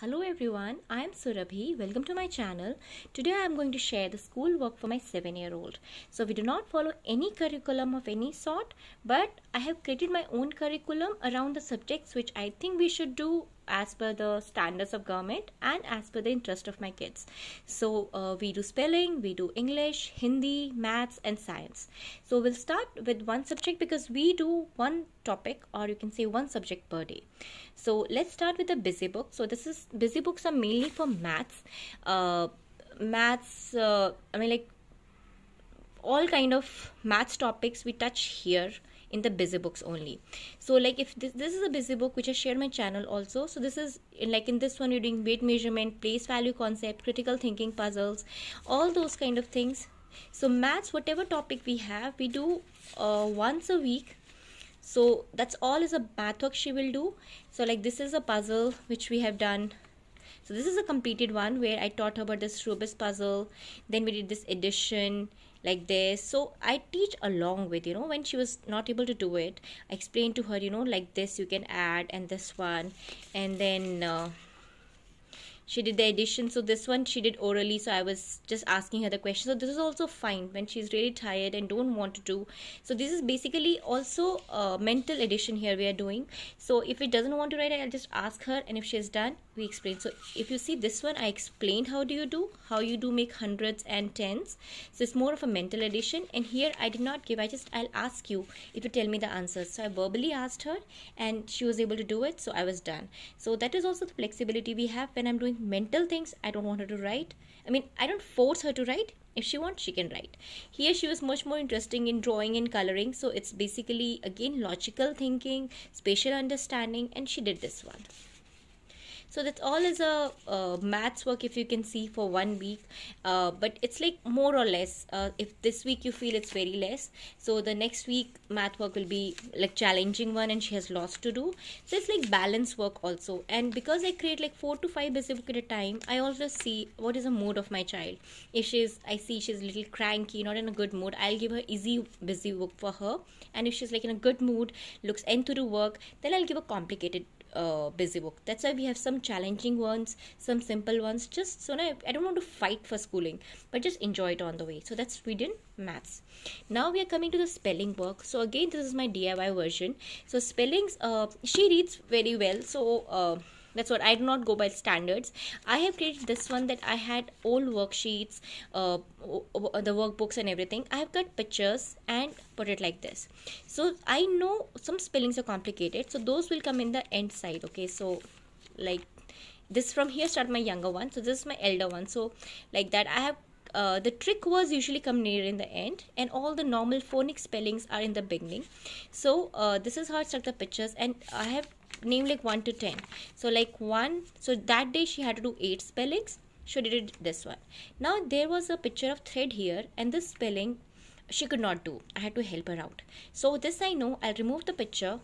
Hello everyone, I am Surabhi. Welcome to my channel. Today I am going to share the school work for my 7 year old. So we do not follow any curriculum of any sort, but I have created my own curriculum around the subjects which I think we should do as per the standards of government and as per the interest of my kids. So uh, we do spelling, we do English, Hindi, maths, and science. So we'll start with one subject because we do one topic or you can say one subject per day. So let's start with the busy book. So this is busy books are mainly for maths. Uh, maths, uh, I mean like all kind of maths topics we touch here in the busy books only so like if this, this is a busy book which i shared my channel also so this is in, like in this one you're doing weight measurement place value concept critical thinking puzzles all those kind of things so maths whatever topic we have we do uh, once a week so that's all is a math work she will do so like this is a puzzle which we have done so this is a completed one where i taught her about this rubik's puzzle then we did this addition like this so i teach along with you know when she was not able to do it i explained to her you know like this you can add and this one and then uh, she did the addition so this one she did orally so i was just asking her the question so this is also fine when she's really tired and don't want to do so this is basically also a mental addition here we are doing so if it doesn't want to write i'll just ask her and if she's done we explained so if you see this one i explained how do you do how you do make hundreds and tens so it's more of a mental addition and here i did not give i just i'll ask you if you tell me the answers so i verbally asked her and she was able to do it so i was done so that is also the flexibility we have when i'm doing mental things i don't want her to write i mean i don't force her to write if she wants she can write here she was much more interesting in drawing and coloring so it's basically again logical thinking spatial understanding and she did this one so that's all is a uh, maths work if you can see for one week uh, but it's like more or less uh, if this week you feel it's very less so the next week math work will be like challenging one and she has lots to do so it's like balance work also and because i create like four to five busy book at a time i also see what is the mood of my child if she's i see she's a little cranky not in a good mood i'll give her easy busy work for her and if she's like in a good mood looks into the work then i'll give a complicated uh, busy book. That's why we have some challenging ones, some simple ones. Just so now I don't want to fight for schooling, but just enjoy it on the way. So that's reading, maths. Now we are coming to the spelling work. So again, this is my DIY version. So spellings, uh, she reads very well. So. Uh, that's what i do not go by standards i have created this one that i had old worksheets uh, the workbooks and everything i have cut pictures and put it like this so i know some spellings are complicated so those will come in the end side okay so like this from here start my younger one so this is my elder one so like that i have uh, the trick was usually come near in the end and all the normal phonic spellings are in the beginning so uh, this is how I start the pictures and I have name like 1 to 10 so like 1 so that day she had to do 8 spellings she did this one now there was a picture of thread here and this spelling she could not do i had to help her out so this i know i'll remove the picture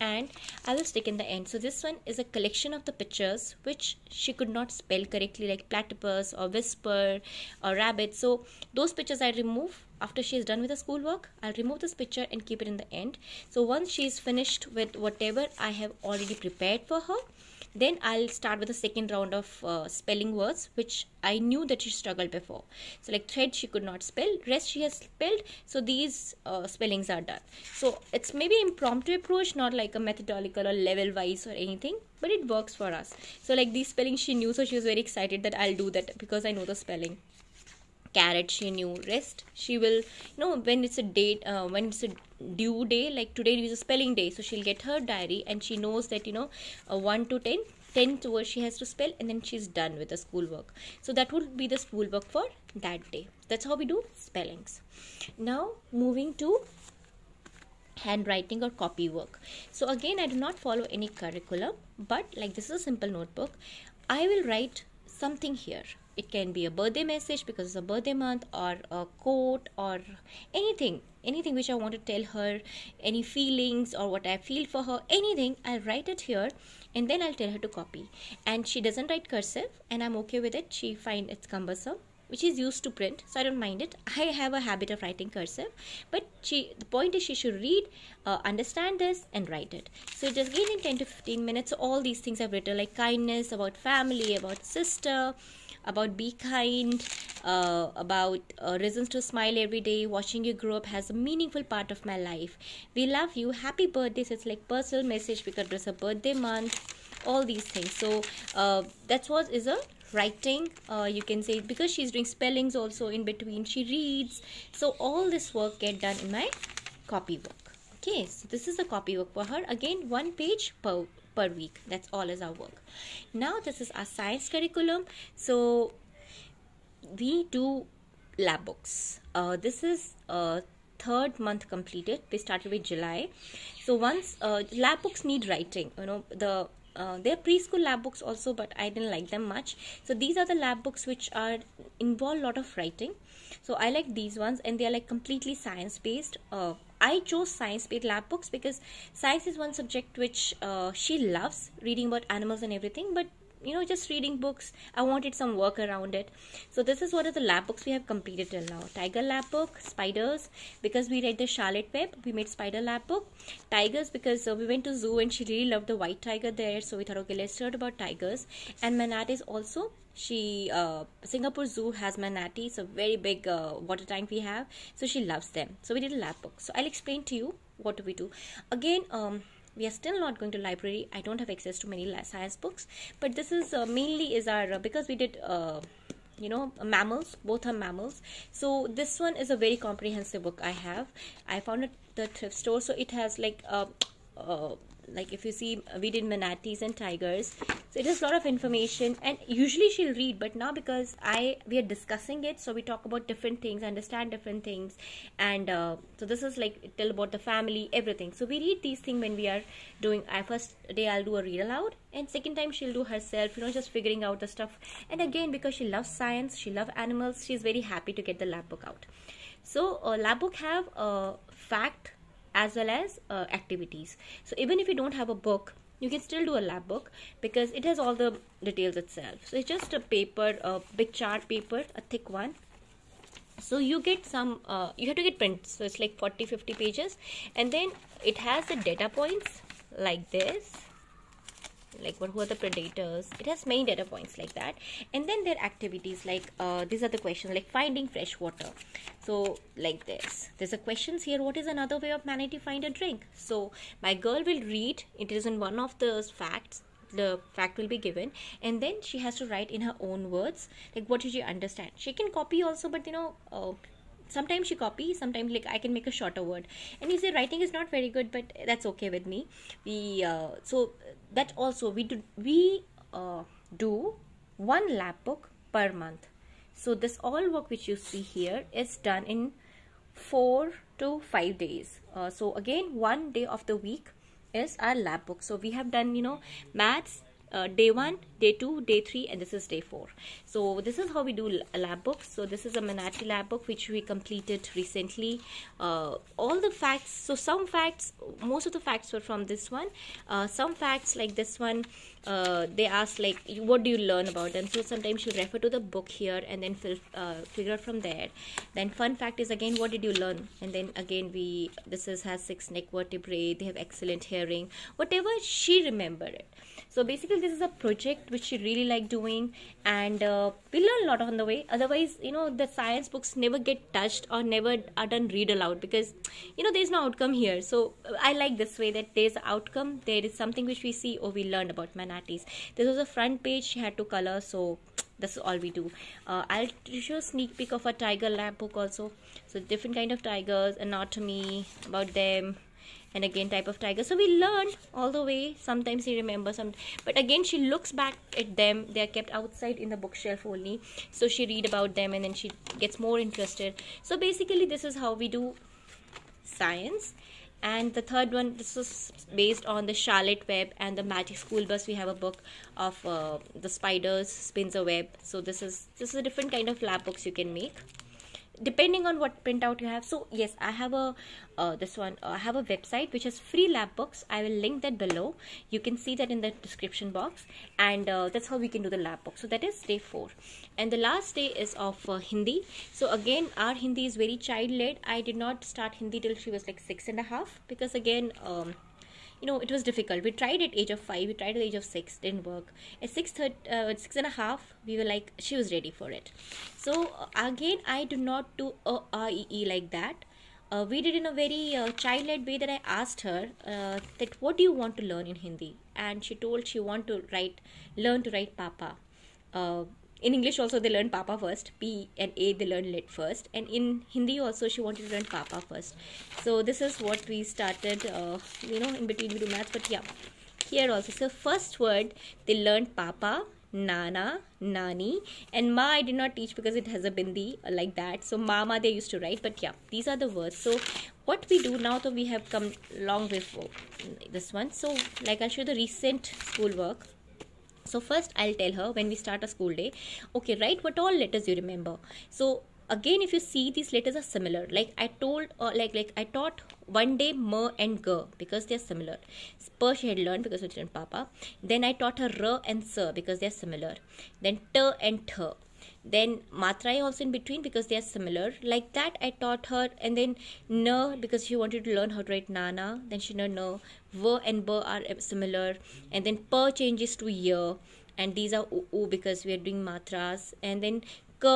and I will stick in the end. So this one is a collection of the pictures which she could not spell correctly like platypus or whisper or rabbit. So those pictures I remove after she is done with the schoolwork. I'll remove this picture and keep it in the end. So once she is finished with whatever I have already prepared for her, then I'll start with the second round of uh, spelling words, which I knew that she struggled before. So like thread, she could not spell. Rest she has spelled. So these uh, spellings are done. So it's maybe impromptu approach, not like a methodical or level wise or anything, but it works for us. So like these spellings she knew, so she was very excited that I'll do that because I know the spelling carrot she knew rest she will you know when it's a date uh, when it's a due day like today is a spelling day so she'll get her diary and she knows that you know uh, 1 to 10 10th word she has to spell and then she's done with the schoolwork so that would be the schoolwork for that day that's how we do spellings now moving to handwriting or copy work so again i do not follow any curriculum but like this is a simple notebook i will write something here it can be a birthday message because it's a birthday month or a quote or anything anything which i want to tell her any feelings or what i feel for her anything i'll write it here and then i'll tell her to copy and she doesn't write cursive and i'm okay with it she find it's cumbersome which is used to print so i don't mind it i have a habit of writing cursive but she the point is she should read uh, understand this and write it so just again in 10 to 15 minutes all these things i've written like kindness about family about sister about be kind, uh, about uh, reasons to smile every day, watching you grow up has a meaningful part of my life. We love you. Happy birthday. So it's like personal message because it's a birthday month. All these things. So uh, that's what is a writing uh, you can say because she's doing spellings also in between she reads so all this work get done in my copy work okay so this is the copy work for her again one page per per week. That's all is our work. Now this is our science curriculum. So we do lab books. Uh, this is uh, third month completed. We started with July. So once uh, lab books need writing, you know the. Uh, they're preschool lab books also, but I didn't like them much. So these are the lab books which are involve a lot of writing. So I like these ones, and they are like completely science based. Uh, I chose science based lab books because science is one subject which uh, she loves reading about animals and everything, but you know, just reading books, I wanted some work around it. So, this is what are the lab books we have completed till now Tiger lab book, spiders, because we read the Charlotte Web, we made spider lab book, tigers, because uh, we went to zoo and she really loved the white tiger there, so we thought, okay, let's learn about tigers, and manatees also she uh, singapore zoo has manatees, so very big uh, water tank we have so she loves them so we did a lab book so i'll explain to you what do we do again um, we are still not going to library i don't have access to many science books but this is uh, mainly is our uh, because we did uh, you know mammals both are mammals so this one is a very comprehensive book i have i found it the thrift store so it has like uh, uh like if you see we did manatees and tigers so it is a lot of information and usually she'll read but now because i we are discussing it so we talk about different things understand different things and uh, so this is like tell about the family everything so we read these things when we are doing i first day i'll do a read aloud and second time she'll do herself you know just figuring out the stuff and again because she loves science she loves animals she's very happy to get the lab book out so uh, lab book have a uh, fact as well as uh, activities. So even if you don't have a book, you can still do a lab book because it has all the details itself. So it's just a paper, a big chart paper, a thick one. So you get some, uh, you have to get prints. So it's like 40, 50 pages. And then it has the data points like this like what, who are the predators it has many data points like that and then their activities like uh, these are the questions like finding fresh water so like this there's a questions here what is another way of manatee find a drink so my girl will read it is in one of the facts the fact will be given and then she has to write in her own words like what did she understand she can copy also but you know uh, sometimes she copies sometimes like i can make a shorter word and you say writing is not very good but that's okay with me we uh, so that also we do we uh, do one lab book per month so this all work which you see here is done in four to five days uh, so again one day of the week is our lab book so we have done you know maths uh, day 1 day 2 day 3 and this is day 4 so this is how we do lab books so this is a Manati lab book which we completed recently uh, all the facts so some facts most of the facts were from this one uh, some facts like this one uh, they ask like what do you learn about them so sometimes you refer to the book here and then fill, uh, figure from there then fun fact is again what did you learn and then again we this is has six neck vertebrae they have excellent hearing whatever she remembered it so basically this is a project which she really liked doing and uh, we learn a lot on the way otherwise you know the science books never get touched or never are done read aloud because you know there's no outcome here so i like this way that there's outcome there is something which we see or oh, we learned about manatees this was a front page she had to color so this is all we do uh, i'll show a sneak peek of a tiger lamp book also so different kind of tigers anatomy about them and again type of tiger so we learned all the way sometimes he remembers some but again she looks back at them they are kept outside in the bookshelf only so she read about them and then she gets more interested so basically this is how we do science and the third one this is based on the charlotte web and the magic school bus we have a book of uh, the spiders spins a web so this is this is a different kind of lab books you can make depending on what printout you have so yes i have a uh, this one uh, i have a website which is free lab books i will link that below you can see that in the description box and uh, that's how we can do the lab book so that is day four and the last day is of uh, hindi so again our hindi is very child led i did not start hindi till she was like six and a half because again um, you know it was difficult we tried at age of five we tried at age of six didn't work at six third uh, six and a half we were like she was ready for it so uh, again i do not do a r e e like that uh, we did in a very uh, child-led way that I asked her uh, that what do you want to learn in Hindi, and she told she want to write, learn to write Papa. Uh, in English also they learn Papa first. P and A they learn lit first, and in Hindi also she wanted to learn Papa first. So this is what we started. Uh, you know, in between we do math, but yeah, here also. So first word they learned Papa, Nana, Nani, and Ma I did not teach because it has a bindi uh, like that. So Mama they used to write, but yeah, these are the words. So what we do now, though we have come long way for this one. So like I'll show the recent school work. So first I'll tell her when we start a school day, okay, write what all letters you remember. So again if you see these letters are similar like i told uh, like like i taught one day m and g because they are similar per she had learned because it's in papa then i taught her r and "s" because they are similar then t and th then matra also in between because they are similar like that i taught her and then n because she wanted to learn how to write nana then she learned n ver and ber are similar and then per changes to year and these are oo because we are doing matras and then ka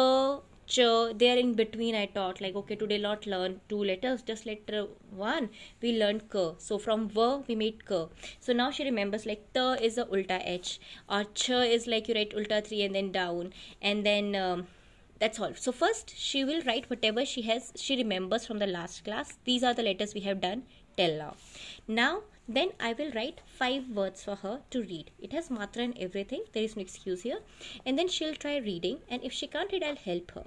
ch they are in between i taught like okay today not learn two letters just letter one we learned ka so from ver we made ka so now she remembers like ta is a ulta h or ch is like you write ulta three and then down and then um, that's all so first she will write whatever she has she remembers from the last class these are the letters we have done Tell her Now then I will write five words for her to read. It has matra and everything. There is no excuse here. And then she'll try reading. And if she can't read, I'll help her.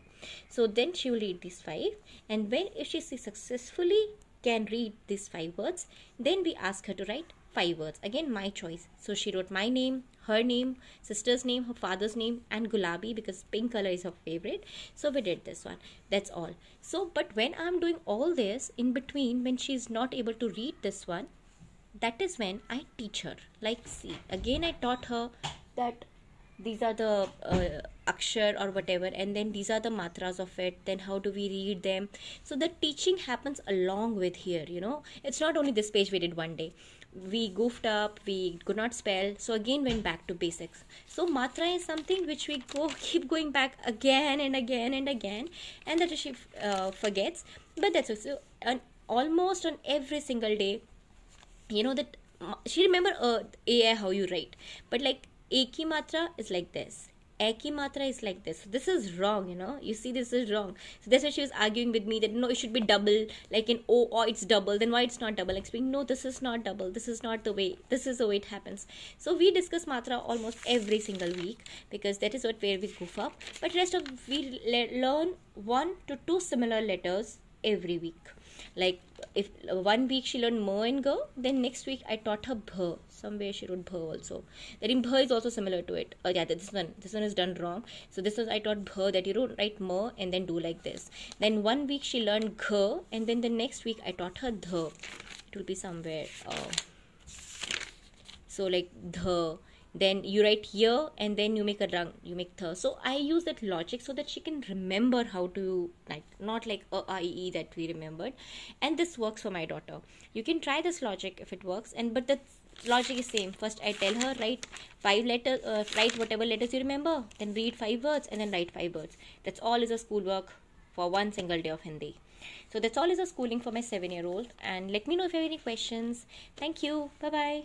So then she will read these five. And when if she successfully can read these five words, then we ask her to write five words. Again, my choice. So she wrote my name, her name, sister's name, her father's name, and Gulabi because pink color is her favorite. So we did this one. That's all. So, but when I'm doing all this in between, when she's not able to read this one, that is when I teach her. Like, see, again, I taught her that these are the uh, akshar or whatever and then these are the matras of it then how do we read them so the teaching happens along with here you know it's not only this page we did one day we goofed up we could not spell so again went back to basics so matra is something which we go keep going back again and again and again and that she uh, forgets but that's also an almost on every single day you know that she remember uh, a how you write but like aki matra is like this Eki matra is like this. this is wrong, you know. You see, this is wrong. So that's why she was arguing with me that no, it should be double, like in O or it's double. Then why it's not double? Explain. No, this is not double. This is not the way. This is the way it happens. So we discuss matra almost every single week because that is what where we goof up. But rest of we learn one to two similar letters every week. Like if one week she learned mo and go, then next week I taught her bh Somewhere she wrote bh also. That in bha is also similar to it. Oh yeah, this one, this one is done wrong. So this was I taught bh that you don't write mo and then do like this. Then one week she learned go and then the next week I taught her dh. It will be somewhere. Oh. So like dh then you write here and then you make a rung you make the so i use that logic so that she can remember how to like not like a i e that we remembered and this works for my daughter you can try this logic if it works and but the logic is same first i tell her write five letters uh, write whatever letters you remember then read five words and then write five words that's all is a schoolwork for one single day of hindi so that's all is a schooling for my seven year old and let me know if you have any questions thank you bye bye